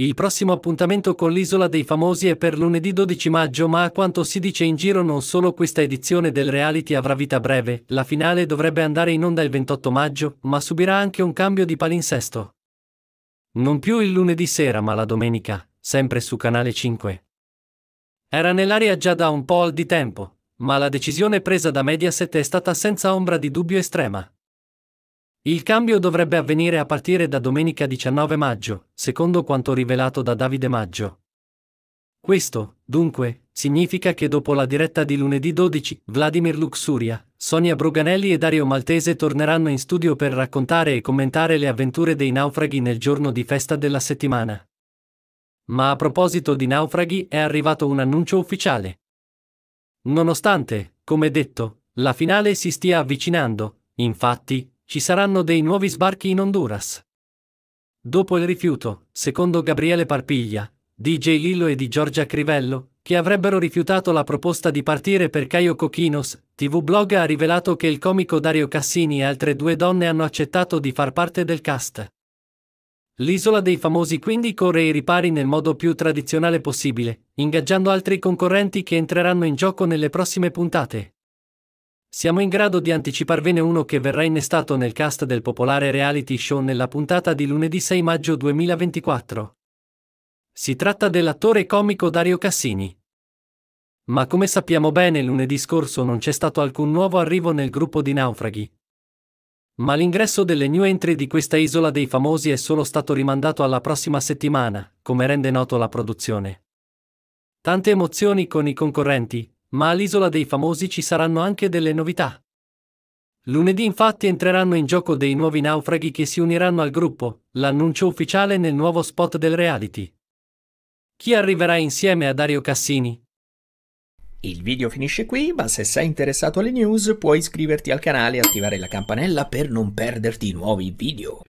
Il prossimo appuntamento con l'Isola dei Famosi è per lunedì 12 maggio, ma a quanto si dice in giro non solo questa edizione del reality avrà vita breve, la finale dovrebbe andare in onda il 28 maggio, ma subirà anche un cambio di palinsesto. Non più il lunedì sera, ma la domenica, sempre su Canale 5. Era nell'aria già da un po' di tempo, ma la decisione presa da Mediaset è stata senza ombra di dubbio estrema. Il cambio dovrebbe avvenire a partire da domenica 19 maggio, secondo quanto rivelato da Davide Maggio. Questo, dunque, significa che dopo la diretta di lunedì 12, Vladimir Luxuria, Sonia Bruganelli e Dario Maltese torneranno in studio per raccontare e commentare le avventure dei naufraghi nel giorno di festa della settimana. Ma a proposito di naufraghi è arrivato un annuncio ufficiale. Nonostante, come detto, la finale si stia avvicinando, infatti, ci saranno dei nuovi sbarchi in Honduras. Dopo il rifiuto, secondo Gabriele Parpiglia, DJ Lillo e di Giorgia Crivello, che avrebbero rifiutato la proposta di partire per Caio Cochinos, TV Blog ha rivelato che il comico Dario Cassini e altre due donne hanno accettato di far parte del cast. L'isola dei famosi quindi corre i ripari nel modo più tradizionale possibile, ingaggiando altri concorrenti che entreranno in gioco nelle prossime puntate. Siamo in grado di anticiparvene uno che verrà innestato nel cast del popolare reality show nella puntata di lunedì 6 maggio 2024. Si tratta dell'attore comico Dario Cassini. Ma come sappiamo bene lunedì scorso non c'è stato alcun nuovo arrivo nel gruppo di naufraghi. Ma l'ingresso delle new entry di questa isola dei famosi è solo stato rimandato alla prossima settimana, come rende noto la produzione. Tante emozioni con i concorrenti, ma all'Isola dei Famosi ci saranno anche delle novità. Lunedì infatti entreranno in gioco dei nuovi naufraghi che si uniranno al gruppo, l'annuncio ufficiale nel nuovo spot del reality. Chi arriverà insieme a Dario Cassini? Il video finisce qui, ma se sei interessato alle news puoi iscriverti al canale e attivare la campanella per non perderti i nuovi video.